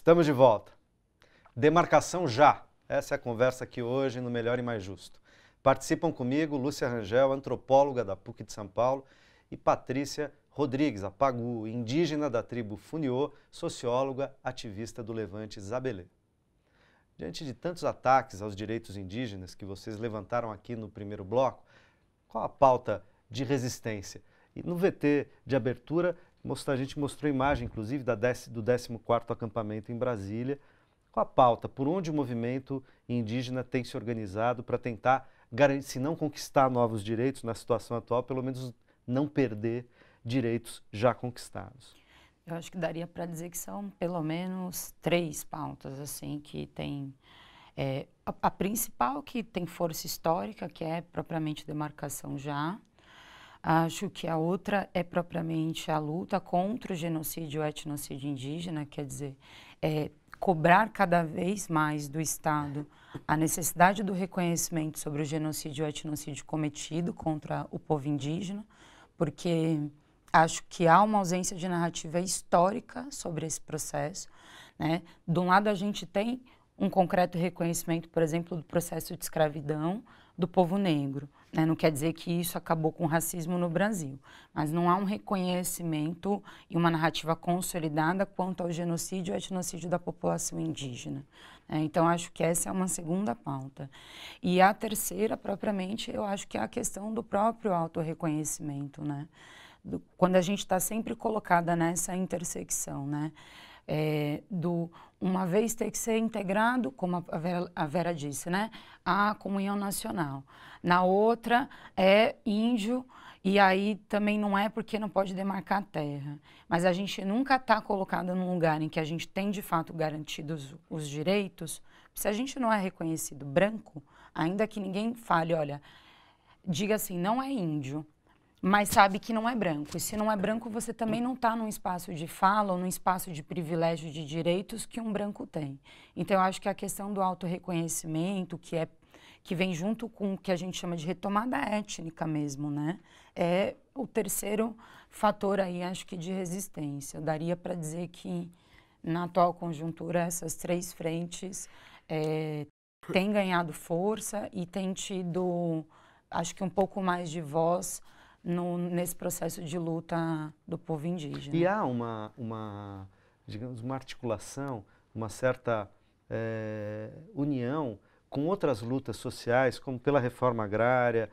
Estamos de volta. Demarcação já. Essa é a conversa aqui hoje no Melhor e Mais Justo. Participam comigo Lúcia Rangel, antropóloga da PUC de São Paulo, e Patrícia Rodrigues, a Pagu, indígena da tribo Funiô, socióloga, ativista do Levante Zabelê. Diante de tantos ataques aos direitos indígenas que vocês levantaram aqui no primeiro bloco, qual a pauta de resistência? E no VT de abertura, mostrar, a gente mostrou imagem, inclusive, da dec, do 14º acampamento em Brasília, com a pauta por onde o movimento indígena tem se organizado para tentar, garantir, se não conquistar novos direitos na situação atual, pelo menos não perder direitos já conquistados. Eu acho que daria para dizer que são pelo menos três pautas assim que tem é, a, a, principal que tem força histórica, que é propriamente demarcação já, Acho que a outra é propriamente a luta contra o genocídio e o etnocídio indígena, quer dizer, é, cobrar cada vez mais do Estado a necessidade do reconhecimento sobre o genocídio e o etnocídio cometido contra o povo indígena, porque acho que há uma ausência de narrativa histórica sobre esse processo. Né? De um lado, a gente tem um concreto reconhecimento, por exemplo, do processo de escravidão do povo negro. Né? Não quer dizer que isso acabou com o racismo no Brasil, mas não há um reconhecimento e uma narrativa consolidada quanto ao genocídio e etnocídio da população indígena. Né? Então, acho que essa é uma segunda pauta. E a terceira, propriamente, eu acho que é a questão do próprio autorreconhecimento, né? Do, quando a gente está sempre colocada nessa intersecção, né? É, do uma vez ter que ser integrado, como a Vera, a Vera disse, né, à comunhão nacional. Na outra é índio e aí também não é porque não pode demarcar a terra. Mas a gente nunca está colocado num lugar em que a gente tem de fato garantidos os direitos. Se a gente não é reconhecido branco, ainda que ninguém fale, olha, diga assim, não é índio, mas sabe que não é branco. E se não é branco, você também não está num espaço de fala ou num espaço de privilégio de direitos que um branco tem. Então, eu acho que a questão do autorreconhecimento, que é que vem junto com o que a gente chama de retomada étnica mesmo, né? É o terceiro fator aí, acho que de resistência. Eu daria para dizer que na atual conjuntura essas três frentes é, têm ganhado força e têm tido, acho que um pouco mais de voz no, nesse processo de luta do povo indígena. E há uma, uma digamos, uma articulação, uma certa é, união com outras lutas sociais, como pela reforma agrária,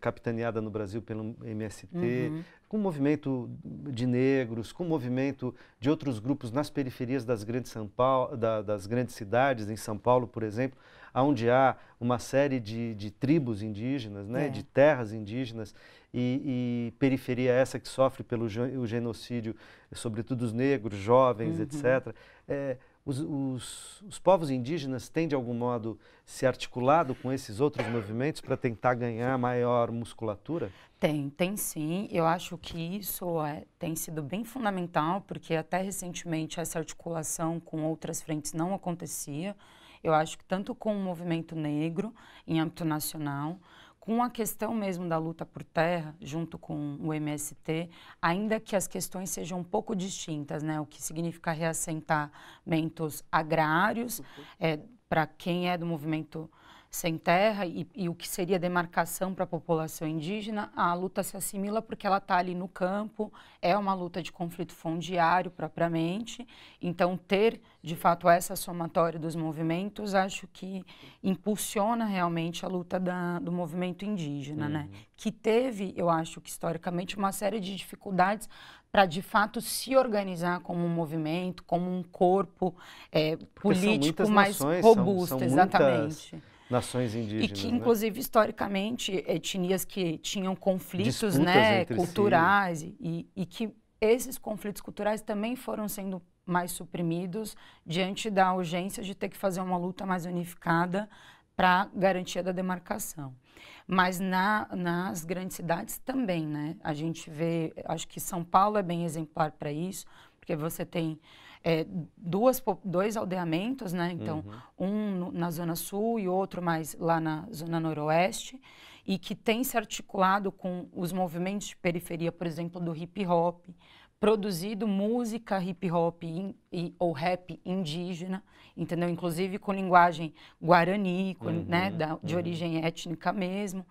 capitaneada no Brasil pelo MST, uhum. com o movimento de negros, com o movimento de outros grupos nas periferias das grandes, São Paulo, da, das grandes cidades, em São Paulo, por exemplo onde há uma série de, de tribos indígenas, né, é. de terras indígenas, e, e, periferia essa que sofre pelo genocídio, sobretudo os negros, jovens, uhum. etc. É, os, os, os, povos indígenas têm, de algum modo, se articulado com esses outros movimentos para tentar ganhar maior musculatura? Tem, tem sim. Eu acho que isso é, tem sido bem fundamental, porque até recentemente essa articulação com outras frentes não acontecia. Eu acho que tanto com o movimento negro em âmbito nacional, com a questão mesmo da luta por terra, junto com o MST, ainda que as questões sejam um pouco distintas, né? O que significa reassentamentos agrários uhum. é, para quem é do movimento sem terra e, e o que seria demarcação para a população indígena, a luta se assimila porque ela está ali no campo, é uma luta de conflito fundiário propriamente. Então, ter de fato essa somatória dos movimentos, acho que impulsiona realmente a luta da, do movimento indígena, né? uhum. né? Que teve, eu acho que historicamente, uma série de dificuldades para de fato se organizar como um movimento, como um corpo é, político mais nações, robusto, são, são exatamente. Muitas Nações indígenas. E que, né? inclusive, historicamente, etnias que tinham conflitos né, culturais si. e, e que esses conflitos culturais também foram sendo mais suprimidos diante da urgência de ter que fazer uma luta mais unificada para garantia da demarcação. Mas na, nas grandes cidades também, né? A gente vê, acho que São Paulo é bem exemplar para isso, porque você tem é, duas, dois aldeamentos, né? Então, uhum. um no, na Zona Sul e outro mais lá na Zona Noroeste, e que tem se articulado com os movimentos de periferia, por exemplo, do hip hop, produzido música hip hop in, e, ou rap indígena, entendeu? Inclusive com linguagem guarani, com, uhum, né, da, de uhum. origem étnica mesmo,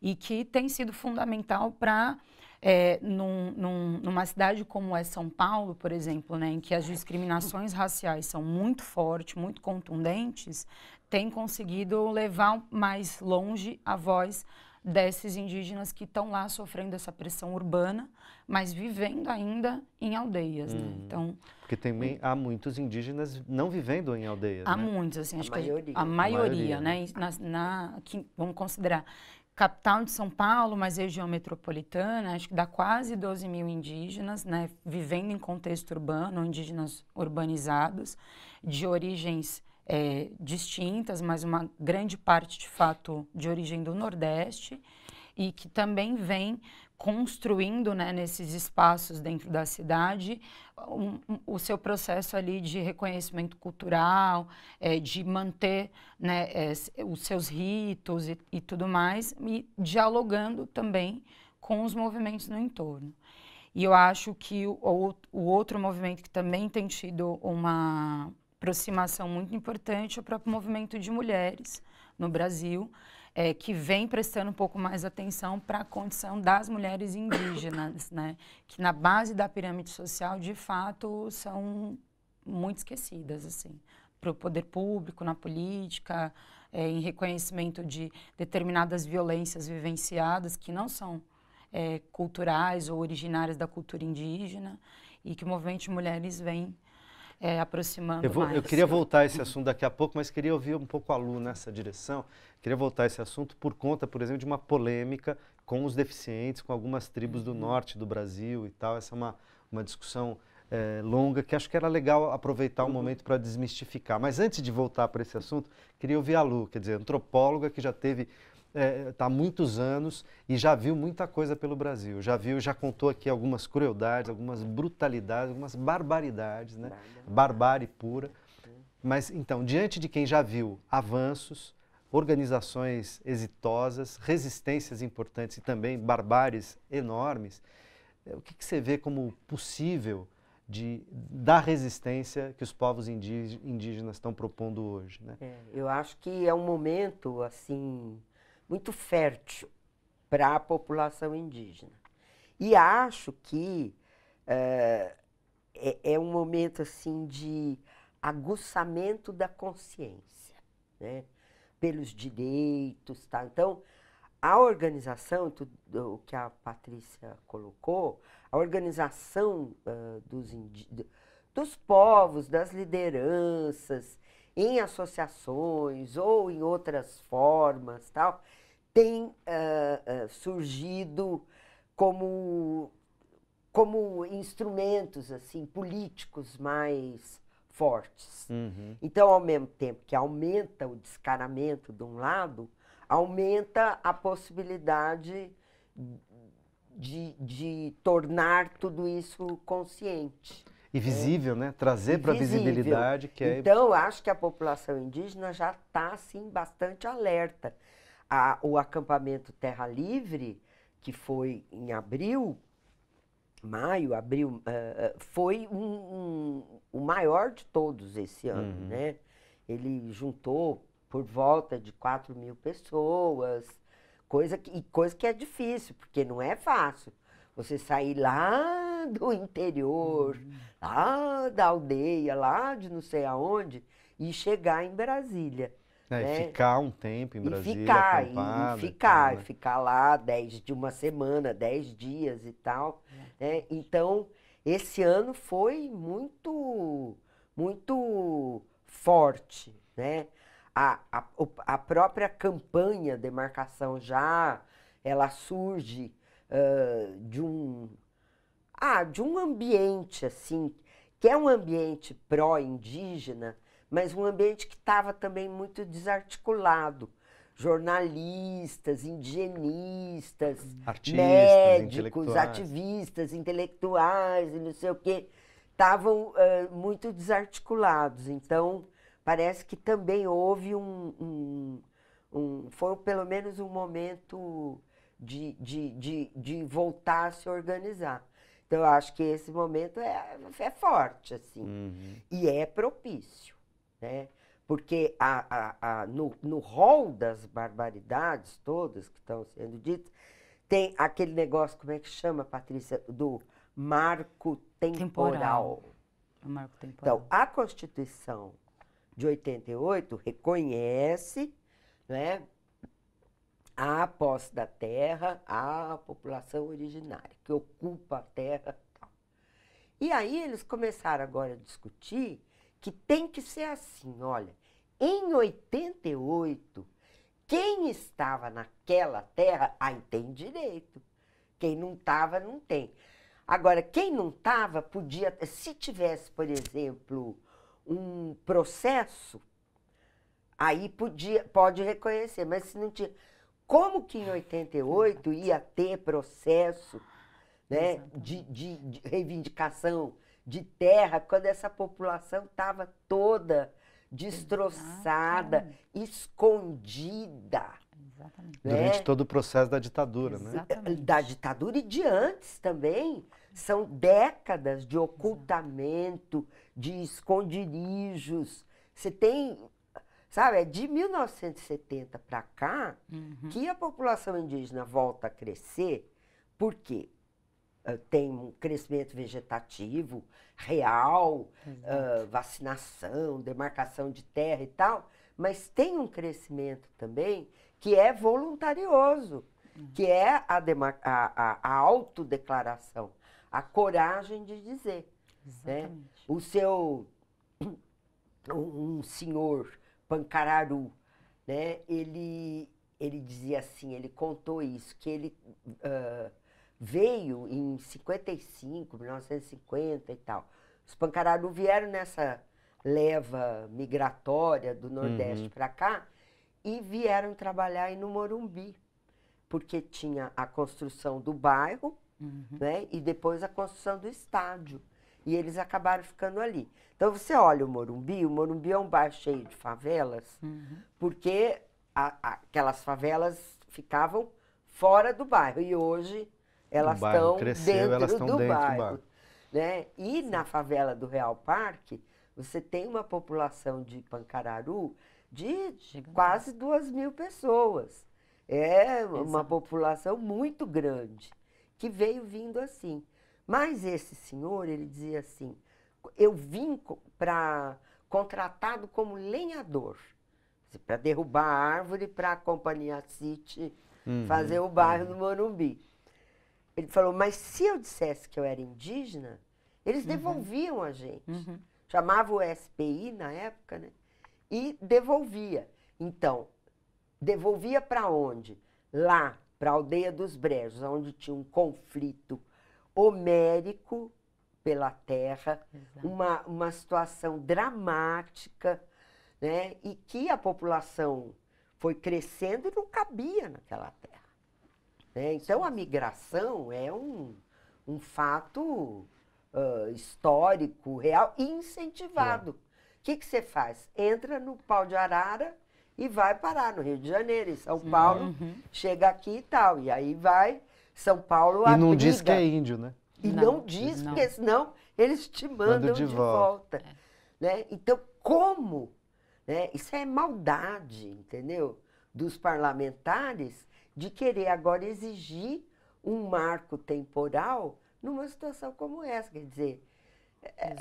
e que tem sido fundamental para é, num, num, numa cidade como é São Paulo, por exemplo, né, em que as discriminações raciais são muito fortes, muito contundentes, tem conseguido levar mais longe a voz desses indígenas que estão lá sofrendo essa pressão urbana, mas vivendo ainda em aldeias, né? Uhum. Então, porque também há muitos indígenas não vivendo em aldeias. Há né? muitos, assim, a acho maioria. que a, a maioria, maioria. né? Na, na, que, vamos considerar capital de São Paulo, mas região metropolitana, acho que dá quase 12 mil indígenas, né, vivendo em contexto urbano, indígenas urbanizados, de origens é, distintas, mas uma grande parte, de fato, de origem do Nordeste, e que também vem construindo né, nesses espaços dentro da cidade um, um, o seu processo ali de reconhecimento cultural, é, de manter né, é, os seus ritos e, e, tudo mais, e dialogando também com os movimentos no entorno. E eu acho que o, o, o outro movimento que também tem tido uma aproximação muito importante é o próprio movimento de mulheres no Brasil, é, que vem prestando um pouco mais atenção para a condição das mulheres indígenas, né? Que na base da pirâmide social, de fato, são muito esquecidas, assim, para o poder público, na política, é, em reconhecimento de determinadas violências vivenciadas que não são é, culturais ou originárias da cultura indígena e que o movimento de mulheres vem é, aproximando eu vou, mais. Eu queria assim. voltar a esse assunto daqui a pouco, mas queria ouvir um pouco a Lu nessa direção. Queria voltar a esse assunto por conta, por exemplo, de uma polêmica com os deficientes, com algumas tribos do uhum. norte do Brasil e tal. Essa é uma, uma discussão é, longa que acho que era legal aproveitar o um uhum. momento para desmistificar. Mas antes de voltar para esse assunto, queria ouvir a Lu, quer dizer, antropóloga que já teve está é, tá há muitos anos e já viu muita coisa pelo Brasil. Já viu, já contou aqui algumas crueldades, algumas brutalidades, algumas barbaridades, né? Barbárie pura. Mas então, diante de quem já viu avanços, organizações exitosas, resistências importantes e também barbáries enormes, é, o que, que você vê como possível de, da resistência que os povos indígenas estão propondo hoje? Né? É, eu acho que é um momento assim muito fértil para a população indígena. E acho que uh, é, é, um momento assim de aguçamento da consciência, né? pelos direitos, tá? Então, a organização, tudo, o que a Patrícia colocou, a organização uh, dos, dos povos, das lideranças, em associações ou em outras formas, tal, tem uh, uh, surgido como, como instrumentos assim políticos mais fortes. Uhum. Então, ao mesmo tempo que aumenta o descaramento de um lado, aumenta a possibilidade de, de tornar tudo isso consciente. E é. visível, é. né? Trazer para a visibilidade que é. Então, acho que a população indígena já está, assim, bastante alerta a, o acampamento Terra Livre, que foi em abril, maio, abril, uh, foi um, um, o maior de todos esse ano, uhum. né? Ele juntou por volta de 4 mil pessoas, coisa que, coisa que é difícil, porque não é fácil. Você sair lá do interior, uhum. lá da aldeia, lá de não sei aonde, e chegar em Brasília. É, né? E né? ficar um tempo em Brasília, e ficar, e, e ficar, então, né? ficar lá dez, de uma semana, dez dias e tal. É. Né? Então, esse ano foi muito, muito forte, né? A, a, a própria campanha demarcação já ela surge uh, de um ah, de um ambiente assim que é um ambiente pró-indígena mas um ambiente que estava também muito desarticulado. Jornalistas, indigenistas, Artistas, médicos, ativistas, intelectuais e não sei o quê, estavam uh, muito desarticulados. Então, parece que também houve um, um, um foi pelo menos um momento de, de, de, de, voltar a se organizar. Então, eu acho que esse momento é, é forte, assim. Uhum. E é propício né? Porque a, a, a, no, no das barbaridades todas que estão sendo ditas, tem aquele negócio, como é que chama, Patrícia? Do marco temporal. temporal. É marco temporal. Então, a Constituição de 88 reconhece né, a posse da terra à população originária, que ocupa a terra. E aí eles começaram agora a discutir que tem que ser assim, olha. Em 88, quem estava naquela terra, aí tem direito. Quem não estava, não tem. Agora, quem não estava, podia. Se tivesse, por exemplo, um processo, aí podia, pode reconhecer, mas se não tinha. Como que em 88 ia ter processo né, de, de, de reivindicação de terra, quando essa população estava toda destroçada, Exatamente. escondida. Exatamente. Né? Durante todo o processo da ditadura, né? Exatamente. né? Da ditadura e de antes também. São décadas de ocultamento, de esconderijos. Você tem, sabe, é de 1970 para cá uhum. que a população indígena volta a crescer, por quê tem um crescimento vegetativo real, uh, vacinação, demarcação de terra e tal, mas tem um crescimento também que é voluntarioso, uhum. que é a, a, a, autodeclaração, a coragem de dizer. Né? O seu, um senhor pancararu, né? ele, ele dizia assim, ele contou isso, que ele uh, veio em 55, 1950 e tal. Os pancararu vieram nessa leva migratória do Nordeste uhum. para cá e vieram trabalhar aí no Morumbi, porque tinha a construção do bairro uhum. né, e depois a construção do estádio. E eles acabaram ficando ali. Então você olha o Morumbi, o Morumbi é um bairro cheio de favelas, uhum. porque a, a, aquelas favelas ficavam fora do bairro. E hoje elas estão dentro do, dentro bairro, do bairro. Né? E na favela do Real Parque, você tem uma população de Pancararu de Gigante. quase duas mil pessoas. É Exato. uma população muito grande, que veio vindo assim. Mas esse senhor, ele dizia assim, eu vim para contratado como lenhador, para derrubar a árvore para a Companhia City uhum, fazer o bairro uhum. do Morumbi. Ele falou, mas se eu dissesse que eu era indígena, eles uhum. devolviam a gente. Uhum. Chamava o SPI na época, né? E devolvia. Então, devolvia para onde? Lá, para a aldeia dos Brejos, onde tinha um conflito homérico pela terra, uma, uma situação dramática, né? E que a população foi crescendo e não cabia naquela terra. Né? Então, a migração é um, um fato uh, histórico, real e incentivado. É. O é. que, você faz? Entra no pau de arara e vai parar no Rio de Janeiro, em São Sim. Paulo, uhum. chega aqui e tal. E aí vai, São Paulo E não diz que é índio, né? E não, não diz, não. porque é, senão eles te mandam de, de, volta. volta é. né? Então, como? Né? Isso é maldade, entendeu? Dos parlamentares de querer agora exigir um marco temporal numa situação como essa. Quer dizer, é,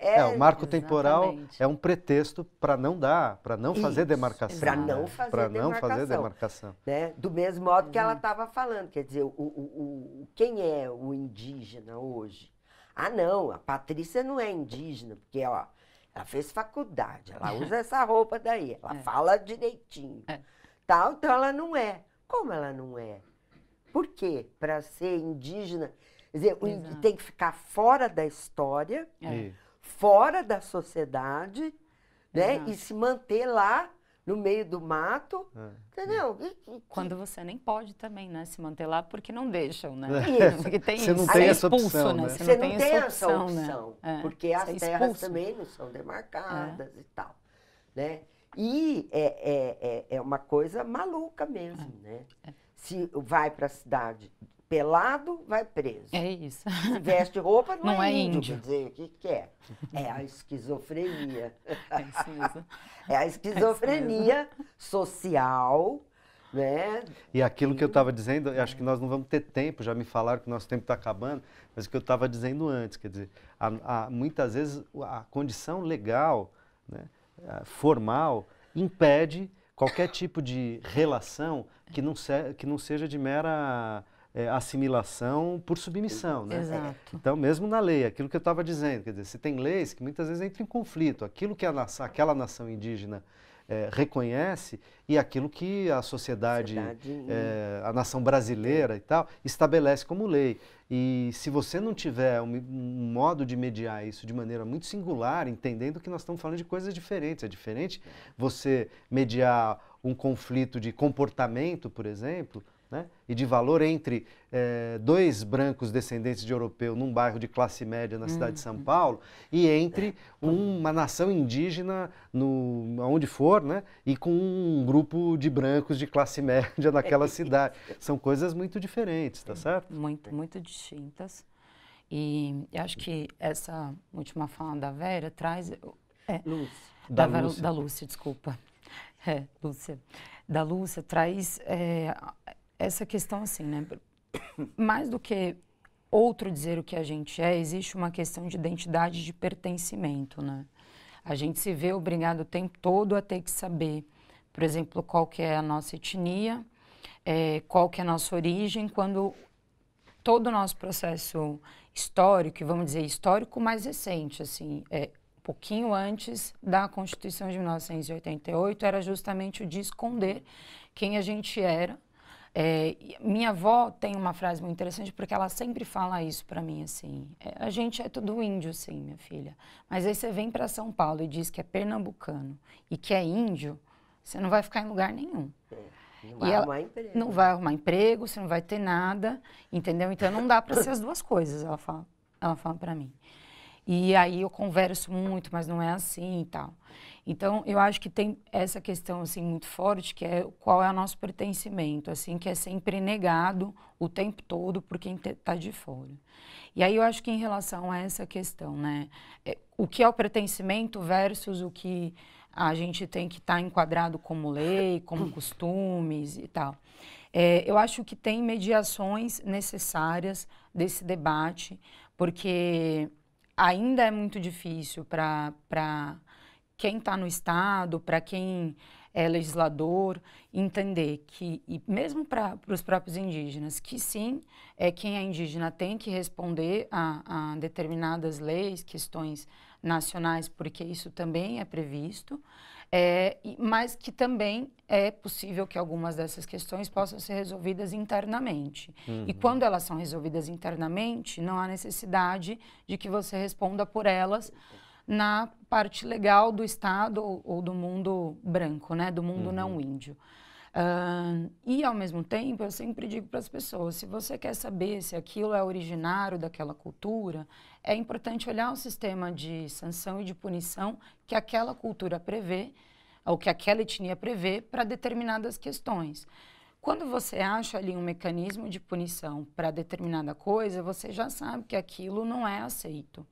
é, é, o marco exatamente. temporal é um pretexto para não dar, para não, não fazer demarcação. Para não fazer demarcação. Não fazer demarcação. Né? Do mesmo modo que ela estava falando, quer dizer, o, o, o, quem é o indígena hoje? Ah, não, a Patrícia não é indígena, porque ó, ela fez faculdade, ela usa essa roupa daí, ela é. fala direitinho. É. Tal, então ela não é. Como ela não é? Por quê? Para ser indígena, quer dizer, tem que ficar fora da história, é. fora da sociedade, né? Exato. E se manter lá no meio do mato, é. entendeu? E, e, Quando você nem pode também, né? Se manter lá porque não deixam, né? Isso. É. Porque tem você não tem essa opção, né? É. Você, não, tem, essa opção, né? porque as é terras também não são demarcadas e tal, né? E é, é, é, é uma coisa maluca mesmo, é. né? É. Se vai para a cidade pelado, vai preso. É isso. Se veste roupa, não, não é, é índio, índio. Quer dizer, o que, que é? É a esquizofrenia. É isso É a é esquizofrenia social, né? E aquilo que eu estava dizendo, eu acho que nós não vamos ter tempo, já me falaram que o nosso tempo está acabando, mas o que eu estava dizendo antes, quer dizer, a, a, muitas vezes a condição legal, né? Eh, formal impede qualquer tipo de relação que não, se, que não seja de mera é, assimilação por submissão. Né? Exato. Então, mesmo na lei, aquilo que eu estava dizendo, quer dizer, você tem leis que muitas vezes entram em conflito. Aquilo que a nação, aquela nação indígena é, reconhece e aquilo que a sociedade, sociedade é, a nação brasileira e tal, estabelece como lei. E se você não tiver um, um, modo de mediar isso de maneira muito singular, entendendo que nós estamos falando de coisas diferentes, é diferente você mediar um conflito de comportamento, por exemplo, né? e de valor entre eh, dois brancos descendentes de europeu num bairro de classe média na cidade de São uhum. Paulo e entre é, uma nação indígena no aonde for, né? e com um grupo de brancos de classe média naquela é cidade. São coisas muito diferentes, tá é, certo? Muito, muito distintas. E acho que essa última fala da Vera traz é, Luz. Da, da, Lúcia. da Lúcia, desculpa. É, Lúcia. Da Lúcia traz é, essa questão assim, né? Mais do que outro dizer o que a gente é, existe uma questão de identidade de pertencimento, né? A gente se vê obrigado o tempo todo a ter que saber, por exemplo, qual que é a nossa etnia, é, qual que é a nossa origem, quando todo o nosso processo histórico, e vamos dizer histórico mais recente, assim, é, um pouquinho antes da Constituição de 1988, era justamente o de esconder quem a gente era, é, minha avó tem uma frase muito interessante porque ela sempre fala isso para mim assim. É, a gente é tudo índio, sim, minha filha. Mas aí você vem para São Paulo e diz que é pernambucano e que é índio, você não vai ficar em lugar nenhum. É, não vai, emprego. não vai arrumar emprego, você não vai ter nada, entendeu? Então não dá para ser as duas coisas, ela fala, ela fala para mim. E aí eu converso muito, mas não é assim e tal. Então, eu acho que tem essa questão assim muito forte, que é qual é o nosso pertencimento, assim, que é sempre negado o tempo todo por quem está de fora. E aí eu acho que em relação a essa questão, né, é, o que é o pertencimento versus o que a gente tem que estar tá enquadrado como lei, como costumes e tal. É, eu acho que tem mediações necessárias desse debate, porque ainda é muito difícil para quem está no Estado, para quem é legislador, entender que, e mesmo para os próprios indígenas, que sim, é quem é indígena tem que responder a, a determinadas leis, questões nacionais, porque isso também é previsto. É, mas que também é possível que algumas dessas questões possam ser resolvidas internamente. Uhum. E quando elas são resolvidas internamente, não há necessidade de que você responda por elas na parte legal do Estado ou, ou do mundo branco, né? do mundo uhum. não índio. Uh, e, ao mesmo tempo, eu sempre digo para as pessoas: se você quer saber se aquilo é originário daquela cultura, é importante olhar o sistema de sanção e de punição que aquela cultura prevê, ou que aquela etnia prevê, para determinadas questões. Quando você acha ali um mecanismo de punição para determinada coisa, você já sabe que aquilo não é aceito.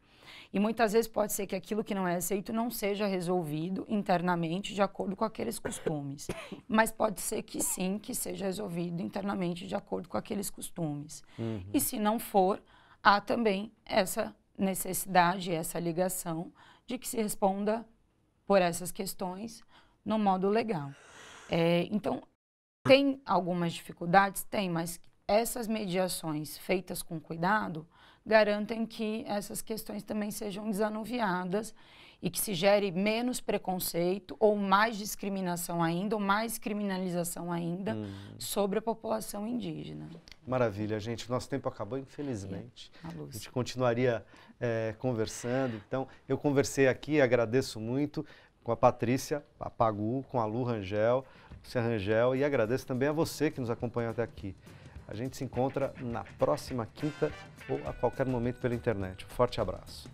E muitas vezes pode ser que aquilo que não é aceito não seja resolvido internamente de acordo com aqueles costumes. Mas pode ser que sim, que seja resolvido internamente de acordo com aqueles costumes. Uhum. E se não for, há também essa necessidade, essa ligação de que se responda por essas questões no modo legal. É, então, tem algumas dificuldades? Tem, mas essas mediações feitas com cuidado garantem que essas questões também sejam desanuviadas e que se gere menos preconceito ou mais discriminação ainda, ou mais criminalização ainda hum. sobre a população indígena. Maravilha, gente. Nosso tempo acabou, infelizmente. É, a, a, gente continuaria é, conversando. Então, eu conversei aqui, agradeço muito com a Patrícia a Pagu, com a Lu Rangel, o Rangel, e agradeço também a você que nos acompanhou até aqui. A gente se encontra na próxima quinta ou a qualquer momento pela internet. Um forte abraço.